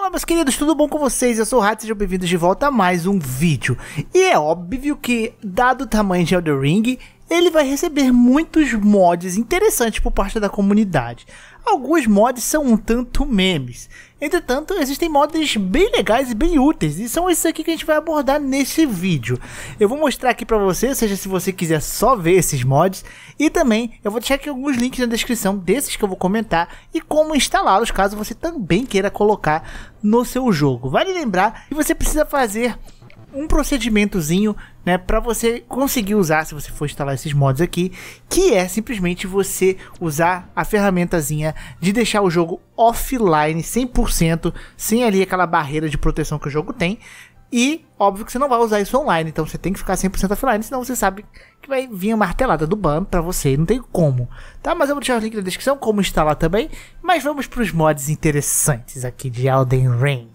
Olá meus queridos, tudo bom com vocês? Eu sou o Rato, sejam bem-vindos de volta a mais um vídeo. E é óbvio que, dado o tamanho de Elden Ring, ele vai receber muitos mods interessantes por parte da comunidade. Alguns mods são um tanto memes. Entretanto, existem mods bem legais e bem úteis, e são esses aqui que a gente vai abordar nesse vídeo. Eu vou mostrar aqui para você, seja se você quiser só ver esses mods, e também eu vou deixar aqui alguns links na descrição desses que eu vou comentar e como instalá-los caso você também queira colocar no seu jogo. Vale lembrar que você precisa fazer um procedimentozinho, né, para você conseguir usar, se você for instalar esses mods aqui, que é simplesmente você usar a ferramentazinha de deixar o jogo offline 100%, sem ali aquela barreira de proteção que o jogo tem, e óbvio que você não vai usar isso online, então você tem que ficar 100% offline, senão você sabe que vai vir a martelada do ban para você, não tem como. Tá, mas eu vou deixar o link na descrição como instalar também, mas vamos para os mods interessantes aqui de Elden Ring.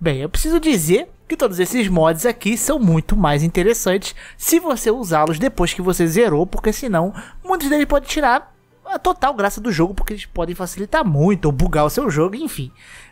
Bem, eu preciso dizer que todos esses mods aqui são muito mais interessantes se você usá-los depois que você zerou, porque senão muitos deles podem tirar a total graça do jogo, porque eles podem facilitar muito ou bugar o seu jogo, enfim.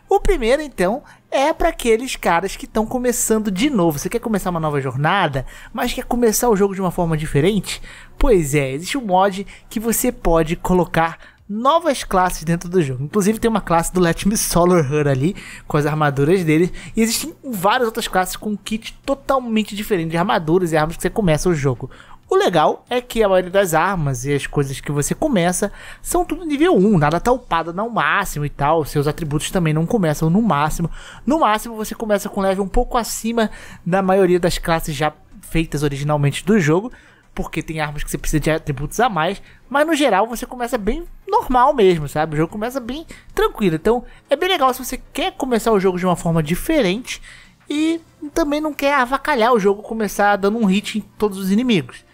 O primeiro, então, é para aqueles caras que estão começando de novo. Você quer começar uma nova jornada, mas quer começar o jogo de uma forma diferente? Pois é, existe um mod que você pode colocar novas classes dentro do jogo. Inclusive tem uma classe do Let Me Solar Her ali, com as armaduras dele. E existem várias outras classes com um kit totalmente diferente de armaduras e armas que você começa o jogo. O legal é que a maioria das armas e as coisas que você começa são tudo nível 1, nada tá upado no máximo e tal, seus atributos também não começam no máximo. No máximo você começa com level um pouco acima da maioria das classes já feitas originalmente do jogo, porque tem armas que você precisa de atributos a mais, mas no geral você começa bem normal mesmo, sabe? O jogo começa bem tranquilo. Então é bem legal se você quer começar o jogo de uma forma diferente e também não quer avacalhar o jogo, começar dando um hit em todos os inimigos.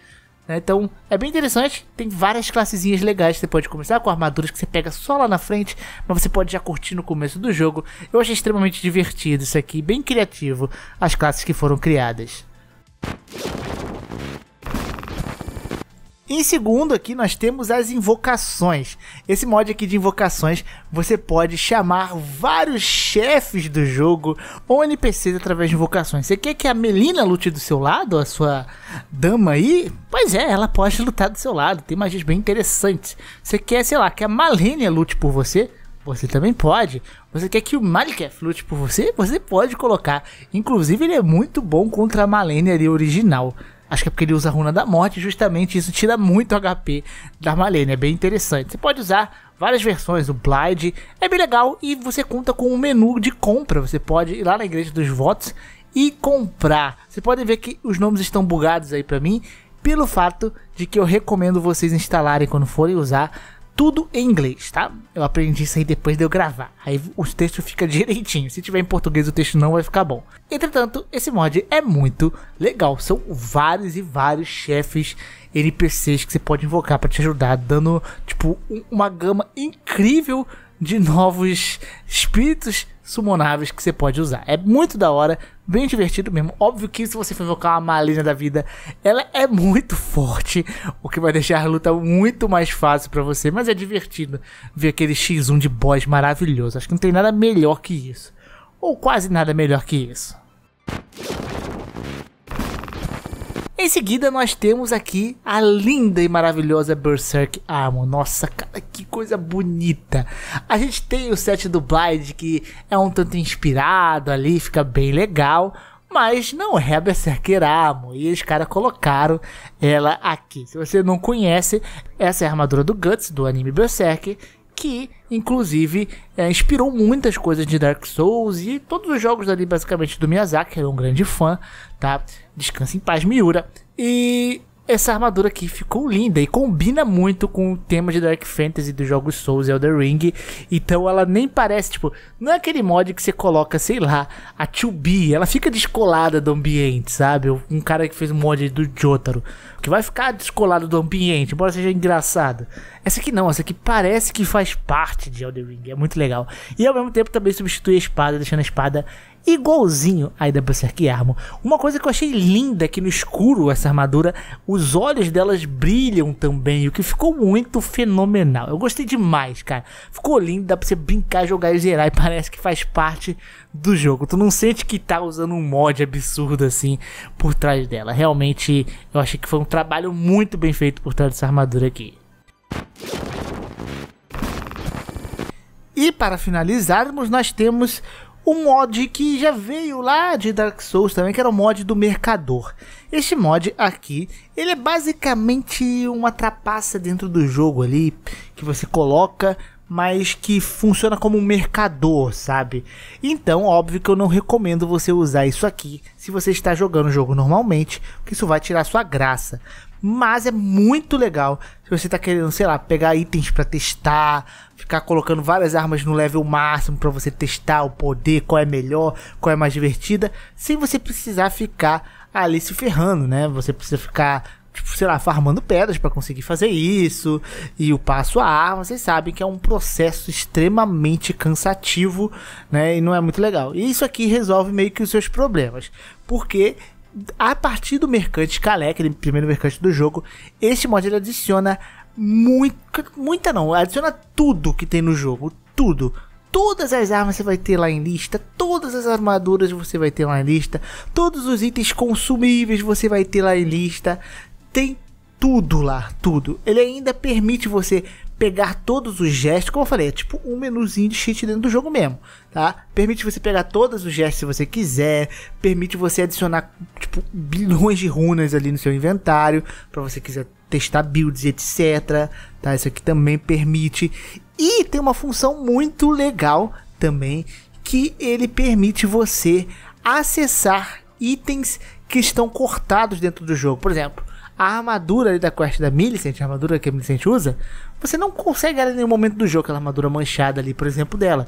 Né? Então é bem interessante, tem várias classezinhas legais. Você pode começar com armaduras que você pega só lá na frente, mas você pode já curtir no começo do jogo. Eu achei extremamente divertido isso aqui, bem criativo, as classes que foram criadas. Em segundo aqui nós temos as invocações. Esse mod aqui de invocações, você pode chamar vários chefes do jogo ou NPCs através de invocações. Você quer que a Melina lute do seu lado, a sua dama aí? Pois é, ela pode lutar do seu lado, tem magias bem interessantes. Você quer, sei lá, que a Malenia lute por você? Você também pode. Você quer que o Maliketh lute por você? Você pode colocar. Inclusive, ele é muito bom contra a Malenia ali original. Acho que é porque ele usa a runa da morte, justamente isso tira muito HP da Malenia, é bem interessante. Você pode usar várias versões, o Blade é bem legal e você conta com um menu de compra. Você pode ir lá na Igreja dos Votos e comprar. Você pode ver que os nomes estão bugados aí para mim, pelo fato de que eu recomendo vocês instalarem quando forem usar tudo em inglês, tá? Eu aprendi isso aí depois de eu gravar. Aí os textos fica direitinho. Se tiver em português, o texto não vai ficar bom. Entretanto, esse mod é muito legal. São vários e vários chefes NPCs que você pode invocar para te ajudar, dando tipo uma gama incrível de novos espíritos summonáveis que você pode usar. É muito da hora, bem divertido mesmo. Óbvio que se você for invocar uma malina da vida, ela é muito forte, o que vai deixar a luta muito mais fácil para você, mas é divertido ver aquele X1 de boss maravilhoso. Acho que não tem nada melhor que isso. Ou quase nada melhor que isso. Em seguida, nós temos aqui a linda e maravilhosa Berserk Armor. Nossa, cara, que coisa bonita. A gente tem o set do Blade, que é um tanto inspirado ali, fica bem legal. Mas não é a Berserker Armor. E os caras colocaram ela aqui. Se você não conhece, essa é a armadura do Guts, do anime Berserk que inclusive é, inspirou muitas coisas de Dark Souls e todos os jogos ali basicamente do Miyazaki, que é um grande fã, tá? Descansa em paz, Miura. E essa armadura aqui ficou linda e combina muito com o tema de Dark Fantasy dos jogos Souls e Elder Ring. Então ela nem parece, tipo, não é aquele mod que você coloca, sei lá, a 2 ela fica descolada do ambiente, sabe? Um cara que fez um mod do Jotaro, que vai ficar descolado do ambiente, embora seja engraçado. Essa aqui não, essa aqui parece que faz parte de Elder Ring, é muito legal. E ao mesmo tempo também substitui a espada, deixando a espada igualzinho a da Berserk Armor. Uma coisa que eu achei linda é que no escuro essa armadura, os olhos delas brilham também, o que ficou muito fenomenal. Eu gostei demais, cara. Ficou lindo, dá pra você brincar, jogar e zerar, e parece que faz parte do jogo. Tu não sente que tá usando um mod absurdo assim por trás dela. Realmente, eu achei que foi um trabalho muito bem feito por trás dessa armadura aqui. E para finalizarmos, nós temos um mod que já veio lá de Dark Souls também, que era o mod do Mercador. Este mod aqui, ele é basicamente uma trapaça dentro do jogo ali, que você coloca, mas que funciona como um mercador, sabe? Então, óbvio que eu não recomendo você usar isso aqui se você está jogando o jogo normalmente, porque isso vai tirar sua graça mas é muito legal. Se você tá querendo, sei lá, pegar itens para testar, ficar colocando várias armas no level máximo para você testar o poder, qual é melhor, qual é mais divertida, sem você precisar ficar ali se ferrando, né? Você precisa ficar tipo, sei lá, farmando pedras para conseguir fazer isso e o passo a arma, vocês sabem que é um processo extremamente cansativo, né, e não é muito legal. E isso aqui resolve meio que os seus problemas, porque a partir do mercante Calé, aquele primeiro mercante do jogo, este mod ele adiciona muita, muita não, adiciona tudo que tem no jogo, tudo. Todas as armas você vai ter lá em lista, todas as armaduras você vai ter lá em lista, todos os itens consumíveis você vai ter lá em lista. Tem tudo lá, tudo. Ele ainda permite você pegar todos os gestos, como eu falei, é tipo um menuzinho de cheat dentro do jogo mesmo, tá? Permite você pegar todos os gestos se você quiser, permite você adicionar tipo bilhões de runas ali no seu inventário, para você quiser testar builds, etc, tá? Isso aqui também permite. E tem uma função muito legal também que ele permite você acessar itens que estão cortados dentro do jogo. Por exemplo, a armadura da quest da Millicent, a armadura que a Millicent usa, você não consegue ela em nenhum momento do jogo, aquela armadura manchada ali, por exemplo, dela.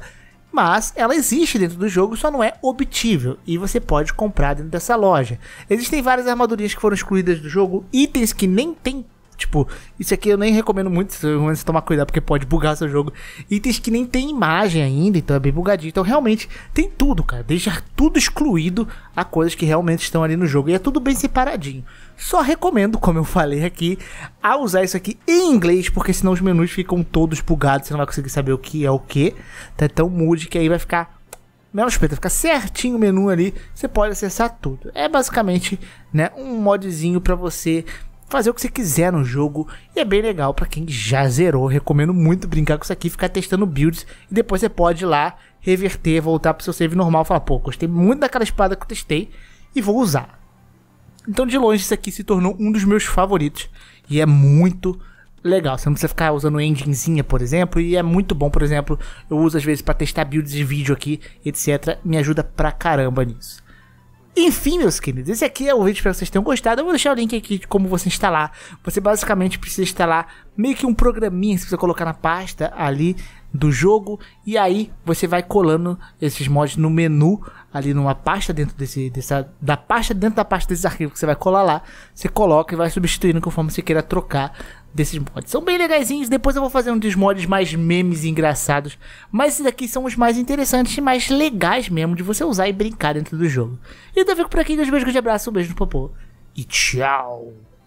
Mas ela existe dentro do jogo, só não é obtível. E você pode comprar dentro dessa loja. Existem várias armadurinhas que foram excluídas do jogo, itens que nem tem Tipo, isso aqui eu nem recomendo muito, você tomar cuidado porque pode bugar seu jogo. Itens que nem tem imagem ainda, então é bem bugadinho. Então realmente tem tudo, cara. Deixar tudo excluído a coisas que realmente estão ali no jogo. E é tudo bem separadinho. Só recomendo, como eu falei aqui, a usar isso aqui em inglês, porque senão os menus ficam todos bugados, você não vai conseguir saber o que é o que. Tá, então mude que aí vai ficar menos preto fica certinho o menu ali, você pode acessar tudo. É basicamente né, um modzinho para você fazer o que você quiser no jogo e é bem legal para quem já zerou. Recomendo muito brincar com isso aqui, ficar testando builds e depois você pode ir lá reverter, voltar pro seu save normal e falar: pô, gostei muito daquela espada que eu testei e vou usar. Então, de longe, isso aqui se tornou um dos meus favoritos e é muito legal. Você não precisa ficar usando enginezinha, por exemplo, e é muito bom, por exemplo, eu uso às vezes para testar builds de vídeo aqui, etc. Me ajuda pra caramba nisso. Enfim, meus queridos, esse aqui é o vídeo, espero que vocês tenham gostado. Eu vou deixar o link aqui de como você instalar. Você basicamente precisa instalar meio que um programinha, se você colocar na pasta ali do jogo e aí você vai colando esses mods no menu ali numa pasta dentro desse dessa da pasta dentro da pasta desses arquivos que você vai colar lá você coloca e vai substituindo conforme você queira trocar desses mods são bem legaisinhos depois eu vou fazer um dos mods mais memes engraçados mas esses aqui são os mais interessantes e mais legais mesmo de você usar e brincar dentro do jogo e então eu fico por aqui dois beijos de abraço um beijo no popô e tchau